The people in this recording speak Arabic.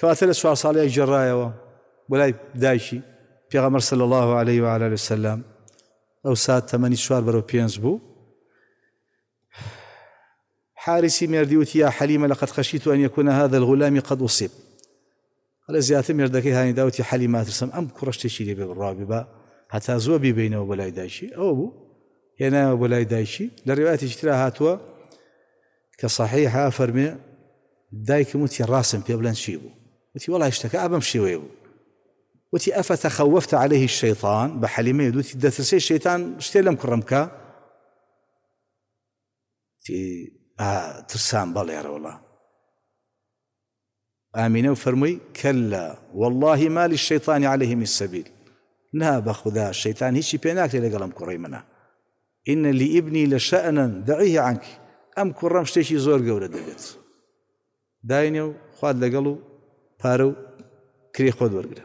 تواتر سوار صالح جرايا ولا دايشي في غمر صلى الله عليه وعلى اله وسلم او سات تماني سوار برو بينز بو حارسي ميردي يا حليمه لقد خشيت ان يكون هذا الغلام قد اصيب قال زيات ميردك هاني داوت يا حليمه ترسم ام كرشتي شي لي حتى زو بي بينه ولا دايشي او بو هنا ولا دايشي لروايه اشترا هاتوا كصحيحه فرمي دايك موتي راسم في بلان شيبو وتي والله اشتكى أبا مشي ويبو وتي أفتخوفت عليه الشيطان بحليمة يدوتي دثرسي الشيطان شتي لم كرمك تي آه ترسان رب الله آمين وفرمي كلا والله ما للشيطان عليه من سبيل نا بخذا الشيطان هيشي بيناك اللي لقلم كريمنا إن لابني لشأنا دعيه عنك أم كرم شي زور قولة دبت داينيو خواد لقلو پارە و کرێ خۆت وەرگرە